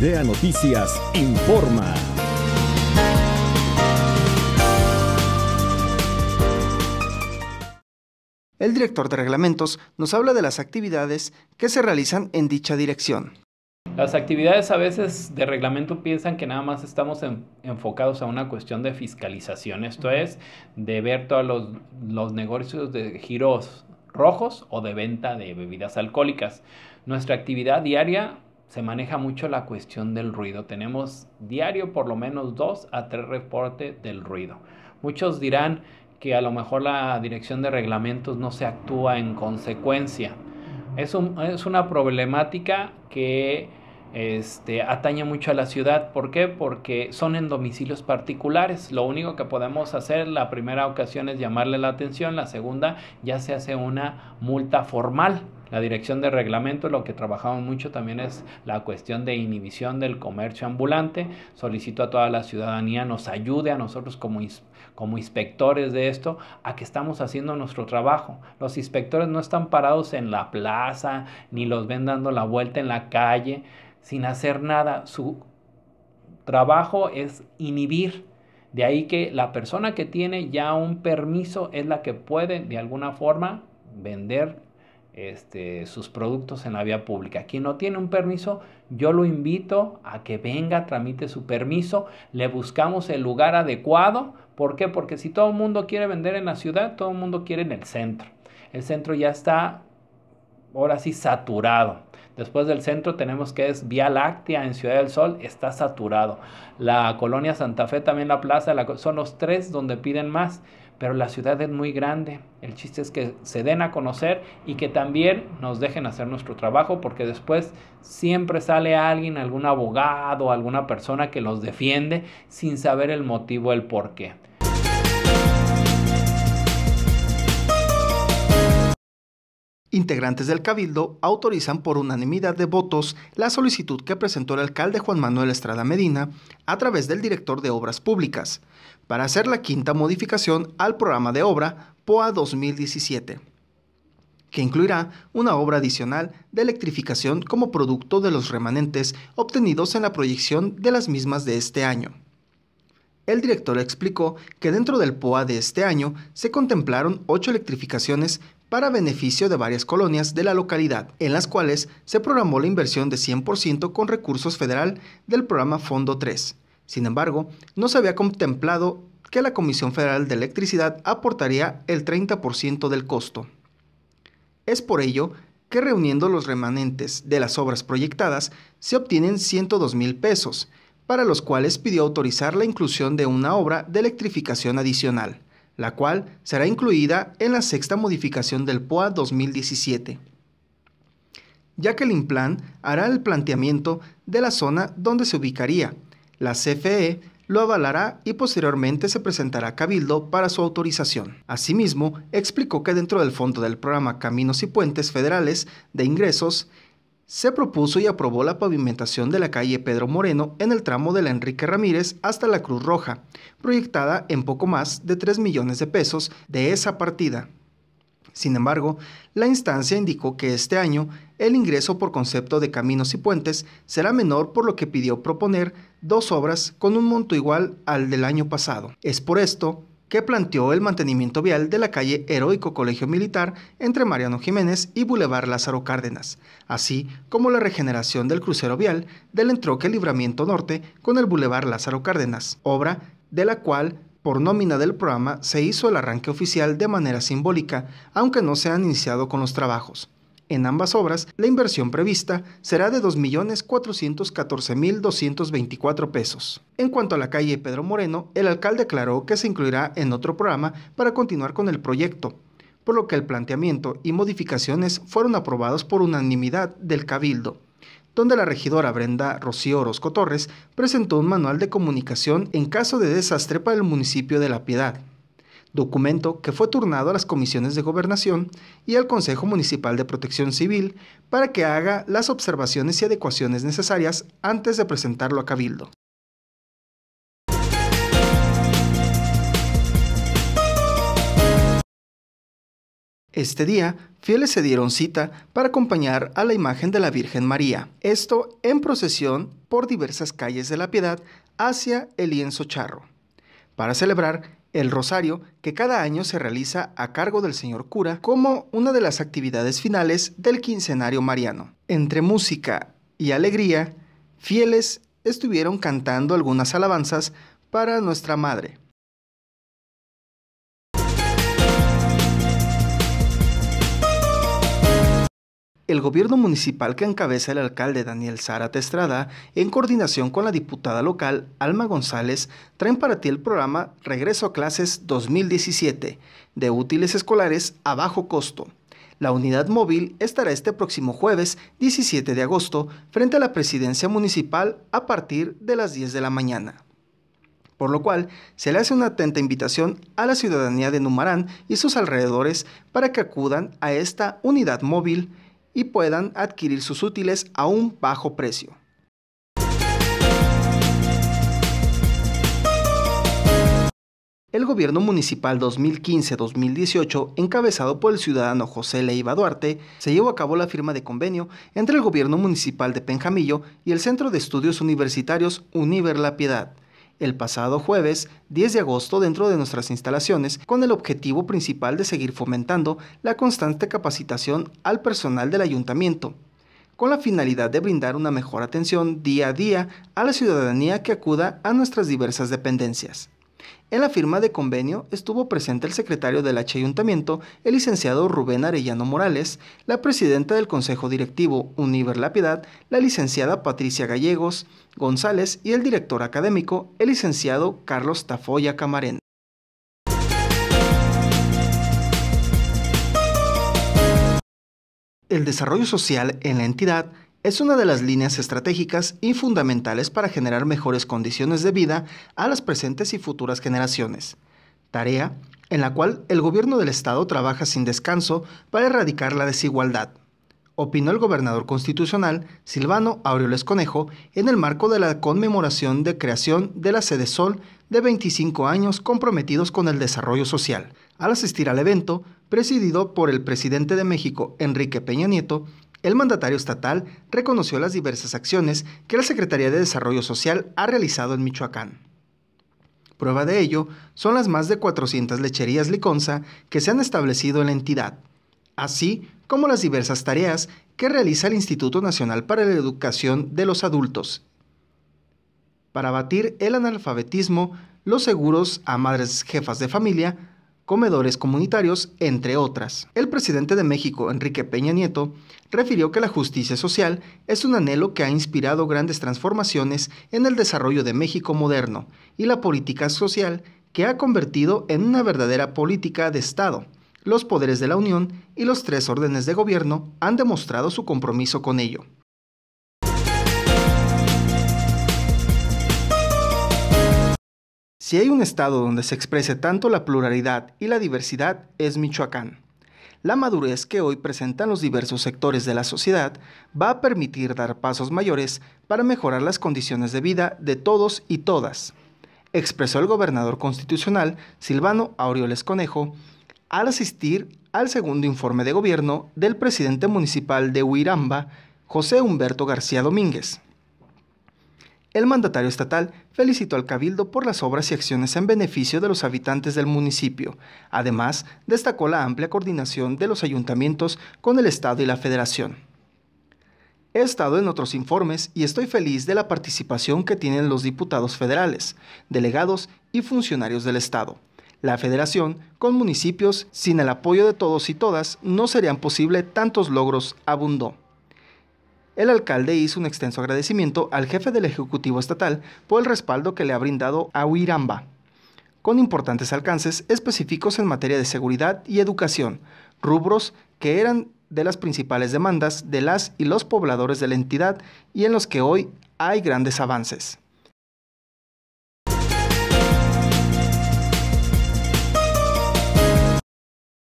Idea Noticias informa. El director de reglamentos nos habla de las actividades que se realizan en dicha dirección. Las actividades a veces de reglamento piensan que nada más estamos enfocados a una cuestión de fiscalización, esto es, de ver todos los negocios de giros rojos o de venta de bebidas alcohólicas. Nuestra actividad diaria se maneja mucho la cuestión del ruido. Tenemos diario por lo menos dos a tres reportes del ruido. Muchos dirán que a lo mejor la dirección de reglamentos no se actúa en consecuencia. Es, una problemática que este, atañe mucho a la ciudad. ¿Por qué? Porque son en domicilios particulares. Lo único que podemos hacer la primera ocasión es llamarle la atención, la segunda ya se hace una multa formal. La dirección de reglamento, lo que trabajamos mucho también es la cuestión de inhibición del comercio ambulante. Solicito a toda la ciudadanía nos ayude a nosotros como, como inspectores de esto a que estamos haciendo nuestro trabajo. Los inspectores no están parados en la plaza ni los ven dando la vuelta en la calle sin hacer nada. Su trabajo es inhibir. De ahí que la persona que tiene ya un permiso es la que puede de alguna forma vender este, sus productos en la vía pública. Quien no tiene un permiso, yo lo invito a que venga, tramite su permiso, le buscamos el lugar adecuado. ¿Por qué? Porque si todo el mundo quiere vender en la ciudad, todo el mundo quiere en el centro. El centro ya está, ahora sí, saturado. Después del centro tenemos que es Vía Láctea en Ciudad del Sol, está saturado. La colonia Santa Fe, también la plaza, son los tres donde piden más pero la ciudad es muy grande. El chiste es que se den a conocer y que también nos dejen hacer nuestro trabajo, porque después siempre sale alguien, algún abogado, alguna persona que los defiende sin saber el motivo, el por qué. Integrantes del Cabildo autorizan por unanimidad de votos la solicitud que presentó el alcalde Juan Manuel Estrada Medina a través del director de Obras Públicas para hacer la quinta modificación al programa de obra POA 2017, que incluirá una obra adicional de electrificación como producto de los remanentes obtenidos en la proyección de las mismas de este año. El director explicó que dentro del POA de este año se contemplaron ocho electrificaciones para beneficio de varias colonias de la localidad, en las cuales se programó la inversión de 100% con recursos federal del programa Fondo 3. Sin embargo, no se había contemplado que la Comisión Federal de Electricidad aportaría el 30% del costo. Es por ello que reuniendo los remanentes de las obras proyectadas se obtienen 102 mil pesos, para los cuales pidió autorizar la inclusión de una obra de electrificación adicional, la cual será incluida en la sexta modificación del POA 2017. ya que el Plan hará el planteamiento de la zona donde se ubicaría. La CFE lo avalará y posteriormente se presentará a Cabildo para su autorización. Asimismo, explicó que dentro del fondo del programa Caminos y Puentes Federales de Ingresos, se propuso y aprobó la pavimentación de la calle Pedro Moreno en el tramo de la Enrique Ramírez hasta la Cruz Roja, proyectada en poco más de 3 millones de pesos de esa partida. Sin embargo, la instancia indicó que este año el ingreso por concepto de caminos y puentes será menor por lo que pidió proponer dos obras con un monto igual al del año pasado. Es por esto que planteó el mantenimiento vial de la calle Heroico Colegio Militar entre Mariano Jiménez y Boulevard Lázaro Cárdenas, así como la regeneración del crucero vial del entroque Libramiento Norte con el Boulevard Lázaro Cárdenas, obra de la cual por nómina del programa se hizo el arranque oficial de manera simbólica, aunque no se han iniciado con los trabajos. En ambas obras, la inversión prevista será de 2.414.224 pesos. En cuanto a la calle Pedro Moreno, el alcalde aclaró que se incluirá en otro programa para continuar con el proyecto, por lo que el planteamiento y modificaciones fueron aprobados por unanimidad del Cabildo, donde la regidora Brenda Rocío Orozco Torres presentó un manual de comunicación en caso de desastre para el municipio de La Piedad documento que fue turnado a las comisiones de gobernación y al Consejo Municipal de Protección Civil para que haga las observaciones y adecuaciones necesarias antes de presentarlo a Cabildo. Este día, fieles se dieron cita para acompañar a la imagen de la Virgen María, esto en procesión por diversas calles de la Piedad hacia el lienzo charro, para celebrar el Rosario, que cada año se realiza a cargo del señor cura como una de las actividades finales del quincenario mariano. Entre música y alegría, fieles estuvieron cantando algunas alabanzas para nuestra madre. El gobierno municipal que encabeza el alcalde Daniel Zárate Estrada, en coordinación con la diputada local Alma González, traen para ti el programa Regreso a Clases 2017 de útiles escolares a bajo costo. La unidad móvil estará este próximo jueves 17 de agosto frente a la presidencia municipal a partir de las 10 de la mañana por lo cual se le hace una atenta invitación a la ciudadanía de Numarán y sus alrededores para que acudan a esta unidad móvil y puedan adquirir sus útiles a un bajo precio. El gobierno municipal 2015-2018, encabezado por el ciudadano José Leiva Duarte, se llevó a cabo la firma de convenio entre el gobierno municipal de Penjamillo y el Centro de Estudios Universitarios Univer La Piedad, el pasado jueves 10 de agosto dentro de nuestras instalaciones con el objetivo principal de seguir fomentando la constante capacitación al personal del ayuntamiento, con la finalidad de brindar una mejor atención día a día a la ciudadanía que acuda a nuestras diversas dependencias. En la firma de convenio estuvo presente el secretario del H Ayuntamiento, el licenciado Rubén Arellano Morales, la presidenta del Consejo Directivo Univer La Piedad, la licenciada Patricia Gallegos González y el director académico, el licenciado Carlos Tafoya Camarena. El desarrollo social en la entidad es una de las líneas estratégicas y fundamentales para generar mejores condiciones de vida a las presentes y futuras generaciones, tarea en la cual el gobierno del Estado trabaja sin descanso para erradicar la desigualdad, opinó el gobernador constitucional Silvano Aureoles Conejo en el marco de la conmemoración de creación de la Sede Sol de 25 años comprometidos con el desarrollo social. Al asistir al evento, presidido por el presidente de México, Enrique Peña Nieto, el mandatario estatal reconoció las diversas acciones que la Secretaría de Desarrollo Social ha realizado en Michoacán. Prueba de ello son las más de 400 lecherías Liconza que se han establecido en la entidad, así como las diversas tareas que realiza el Instituto Nacional para la Educación de los Adultos. Para abatir el analfabetismo, los seguros a madres jefas de familia comedores comunitarios, entre otras. El presidente de México, Enrique Peña Nieto, refirió que la justicia social es un anhelo que ha inspirado grandes transformaciones en el desarrollo de México moderno y la política social que ha convertido en una verdadera política de Estado. Los poderes de la Unión y los tres órdenes de gobierno han demostrado su compromiso con ello. Si hay un estado donde se exprese tanto la pluralidad y la diversidad, es Michoacán. La madurez que hoy presentan los diversos sectores de la sociedad va a permitir dar pasos mayores para mejorar las condiciones de vida de todos y todas, expresó el gobernador constitucional Silvano Aureoles Conejo al asistir al segundo informe de gobierno del presidente municipal de Huiramba, José Humberto García Domínguez el mandatario estatal felicitó al Cabildo por las obras y acciones en beneficio de los habitantes del municipio. Además, destacó la amplia coordinación de los ayuntamientos con el Estado y la Federación. He estado en otros informes y estoy feliz de la participación que tienen los diputados federales, delegados y funcionarios del Estado. La federación, con municipios, sin el apoyo de todos y todas, no serían posible tantos logros, abundó el alcalde hizo un extenso agradecimiento al jefe del Ejecutivo Estatal por el respaldo que le ha brindado a Huiramba, con importantes alcances específicos en materia de seguridad y educación, rubros que eran de las principales demandas de las y los pobladores de la entidad y en los que hoy hay grandes avances.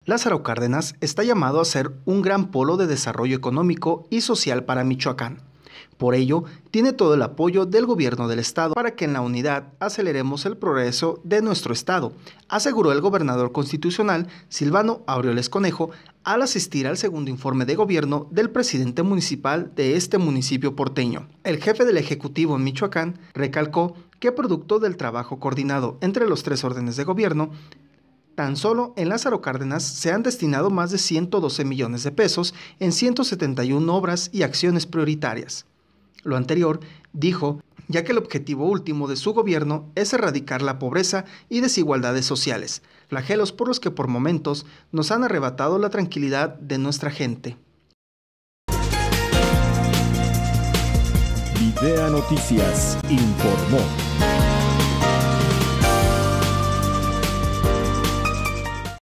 Lázaro Cárdenas está llamado a ser un gran polo de desarrollo económico y social para Michoacán. Por ello, tiene todo el apoyo del gobierno del estado para que en la unidad aceleremos el progreso de nuestro estado, aseguró el gobernador constitucional Silvano Aureoles Conejo al asistir al segundo informe de gobierno del presidente municipal de este municipio porteño. El jefe del Ejecutivo en Michoacán recalcó que producto del trabajo coordinado entre los tres órdenes de gobierno, Tan solo en Lázaro Cárdenas se han destinado más de 112 millones de pesos en 171 obras y acciones prioritarias. Lo anterior, dijo, ya que el objetivo último de su gobierno es erradicar la pobreza y desigualdades sociales, flagelos por los que por momentos nos han arrebatado la tranquilidad de nuestra gente. Noticias informó.